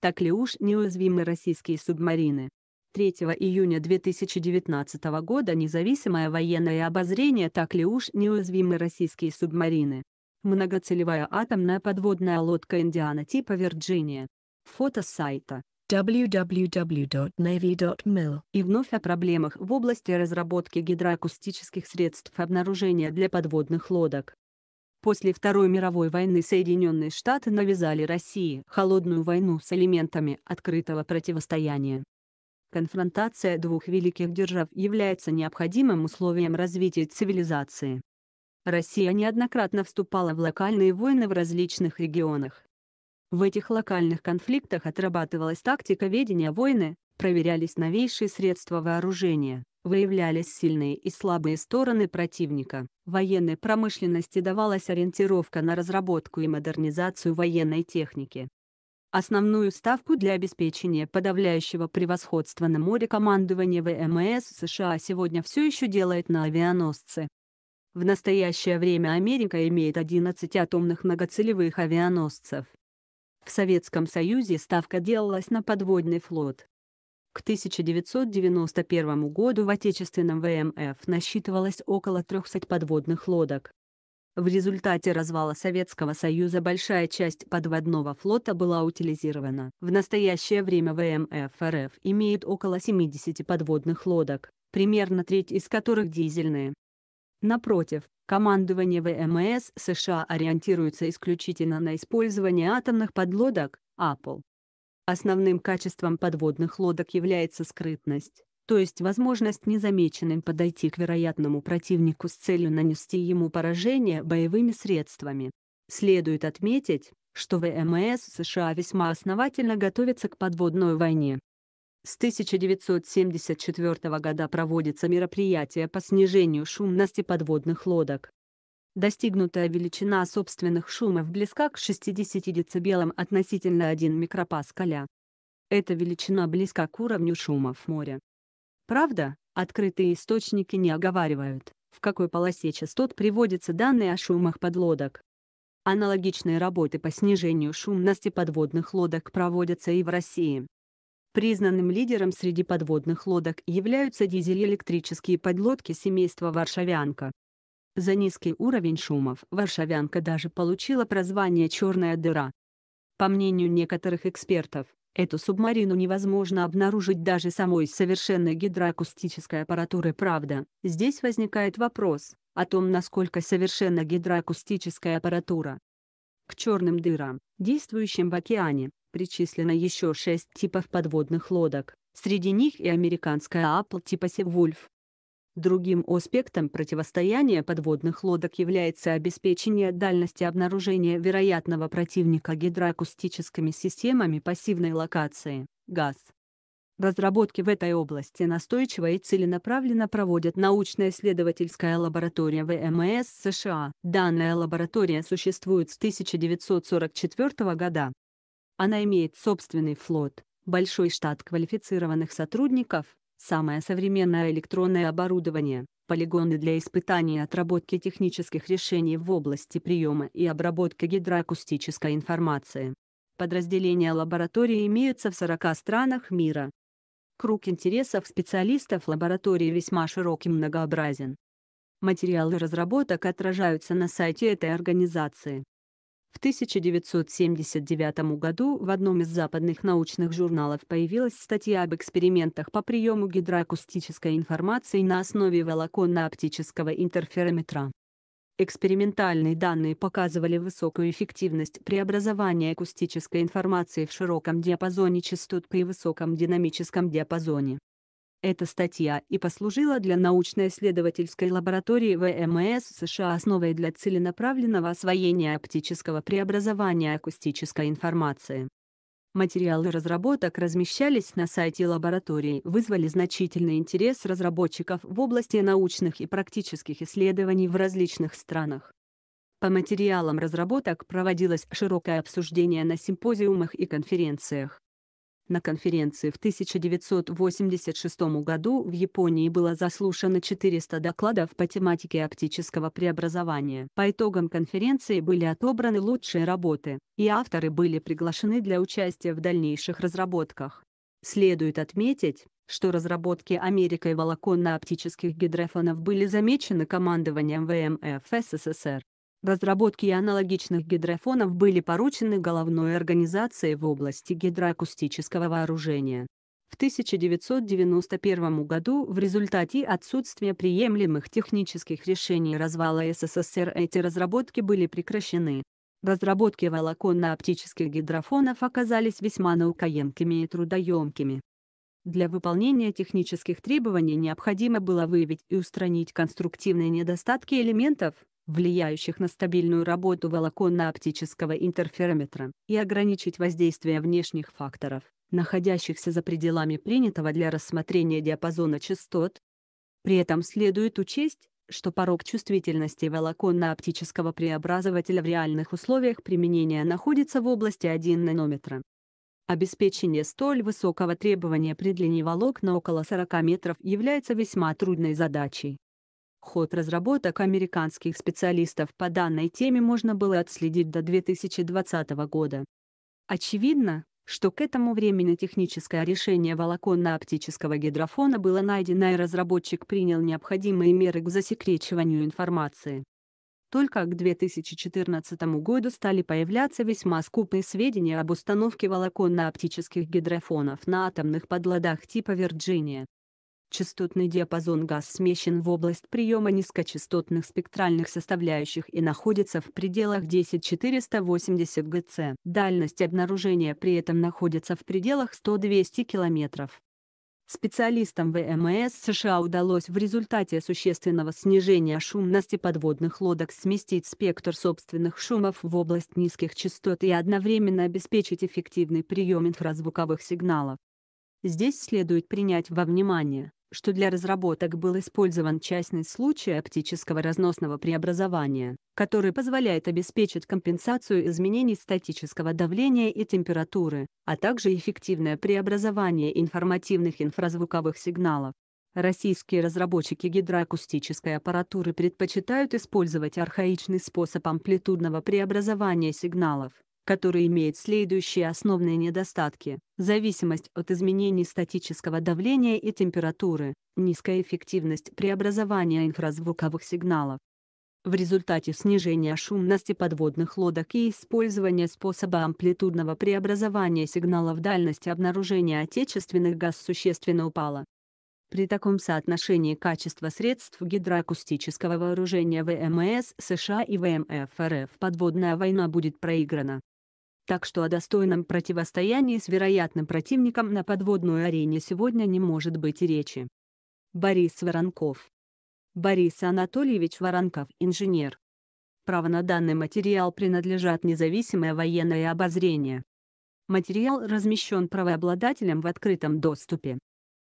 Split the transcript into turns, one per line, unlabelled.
так ли уж неуязвимы российские субмарины. 3 июня 2019 года независимое военное обозрение «Так ли уж неуязвимы российские субмарины?» Многоцелевая атомная подводная лодка «Индиана» типа «Вирджиния». Фото с сайта www.navy.mil И вновь о проблемах в области разработки гидроакустических средств обнаружения для подводных лодок. После Второй мировой войны Соединенные Штаты навязали России холодную войну с элементами открытого противостояния. Конфронтация двух великих держав является необходимым условием развития цивилизации. Россия неоднократно вступала в локальные войны в различных регионах. В этих локальных конфликтах отрабатывалась тактика ведения войны, проверялись новейшие средства вооружения, выявлялись сильные и слабые стороны противника военной промышленности давалась ориентировка на разработку и модернизацию военной техники. Основную ставку для обеспечения подавляющего превосходства на море командование ВМС США сегодня все еще делает на авианосцы. В настоящее время Америка имеет 11 атомных многоцелевых авианосцев. В Советском Союзе ставка делалась на подводный флот. К 1991 году в отечественном ВМФ насчитывалось около 300 подводных лодок. В результате развала Советского Союза большая часть подводного флота была утилизирована. В настоящее время ВМФ РФ имеет около 70 подводных лодок, примерно треть из которых дизельные. Напротив, командование ВМС США ориентируется исключительно на использование атомных подлодок, АПЛ, Основным качеством подводных лодок является скрытность, то есть возможность незамеченным подойти к вероятному противнику с целью нанести ему поражение боевыми средствами. Следует отметить, что ВМС США весьма основательно готовятся к подводной войне. С 1974 года проводится мероприятие по снижению шумности подводных лодок. Достигнутая величина собственных шумов близка к 60 дБ относительно 1 микропаскаля. Эта величина близка к уровню шумов моря. Правда, открытые источники не оговаривают, в какой полосе частот приводятся данные о шумах подлодок. Аналогичные работы по снижению шумности подводных лодок проводятся и в России. Признанным лидером среди подводных лодок являются дизель-электрические подлодки семейства «Варшавянка», за низкий уровень шумов Варшавянка даже получила прозвание «черная дыра». По мнению некоторых экспертов, эту субмарину невозможно обнаружить даже самой совершенной гидроакустической аппаратурой «Правда». Здесь возникает вопрос о том, насколько совершенна гидроакустическая аппаратура. К черным дырам, действующим в океане, причислено еще шесть типов подводных лодок, среди них и американская Apple типа Севульф, Другим аспектом противостояния подводных лодок является обеспечение дальности обнаружения вероятного противника гидроакустическими системами пассивной локации, газ. Разработки в этой области настойчиво и целенаправленно проводят научно-исследовательская лаборатория ВМС США. Данная лаборатория существует с 1944 года. Она имеет собственный флот, большой штат квалифицированных сотрудников, Самое современное электронное оборудование, полигоны для испытаний и отработки технических решений в области приема и обработки гидроакустической информации. Подразделения лаборатории имеются в 40 странах мира. Круг интересов специалистов лаборатории весьма широк и многообразен. Материалы разработок отражаются на сайте этой организации. В 1979 году в одном из западных научных журналов появилась статья об экспериментах по приему гидроакустической информации на основе волоконно-оптического интерферометра. Экспериментальные данные показывали высокую эффективность преобразования акустической информации в широком диапазоне частот при высоком динамическом диапазоне. Эта статья и послужила для научно-исследовательской лаборатории ВМС США основой для целенаправленного освоения оптического преобразования акустической информации. Материалы разработок размещались на сайте лаборатории, вызвали значительный интерес разработчиков в области научных и практических исследований в различных странах. По материалам разработок проводилось широкое обсуждение на симпозиумах и конференциях. На конференции в 1986 году в Японии было заслушано 400 докладов по тематике оптического преобразования. По итогам конференции были отобраны лучшие работы, и авторы были приглашены для участия в дальнейших разработках. Следует отметить, что разработки Америкой волоконно-оптических гидрофонов были замечены командованием ВМФ СССР. Разработки аналогичных гидрофонов были поручены головной организации в области гидроакустического вооружения. В 1991 году в результате отсутствия приемлемых технических решений развала СССР эти разработки были прекращены. Разработки волоконно-оптических гидрофонов оказались весьма наукоемкими и трудоемкими. Для выполнения технических требований необходимо было выявить и устранить конструктивные недостатки элементов, влияющих на стабильную работу волоконно-оптического интерферометра, и ограничить воздействие внешних факторов, находящихся за пределами принятого для рассмотрения диапазона частот. При этом следует учесть, что порог чувствительности волоконно-оптического преобразователя в реальных условиях применения находится в области 1 нанометра. Обеспечение столь высокого требования при длине волокна около 40 метров является весьма трудной задачей. Ход разработок американских специалистов по данной теме можно было отследить до 2020 года. Очевидно, что к этому времени техническое решение волоконно-оптического гидрофона было найдено и разработчик принял необходимые меры к засекречиванию информации. Только к 2014 году стали появляться весьма скупные сведения об установке волоконно-оптических гидрофонов на атомных подладах типа «Вирджиния». Частотный диапазон газ смещен в область приема низкочастотных спектральных составляющих и находится в пределах 10-480 ГЦ. Дальность обнаружения при этом находится в пределах 100-200 км. Специалистам ВМС США удалось в результате существенного снижения шумности подводных лодок сместить спектр собственных шумов в область низких частот и одновременно обеспечить эффективный прием инфразвуковых сигналов. Здесь следует принять во внимание, что для разработок был использован частный случай оптического разносного преобразования, который позволяет обеспечить компенсацию изменений статического давления и температуры, а также эффективное преобразование информативных инфразвуковых сигналов. Российские разработчики гидроакустической аппаратуры предпочитают использовать архаичный способ амплитудного преобразования сигналов, который имеет следующие основные недостатки. Зависимость от изменений статического давления и температуры, низкая эффективность преобразования инфразвуковых сигналов. В результате снижения шумности подводных лодок и использования способа амплитудного преобразования сигнала в дальности обнаружения отечественных газ существенно упала. При таком соотношении качества средств гидроакустического вооружения ВМС США и ВМФ РФ подводная война будет проиграна. Так что о достойном противостоянии с вероятным противником на подводной арене сегодня не может быть и речи. Борис Воронков Борис Анатольевич Воронков, инженер. Право на данный материал принадлежат независимое военное обозрение. Материал размещен правообладателем в открытом доступе.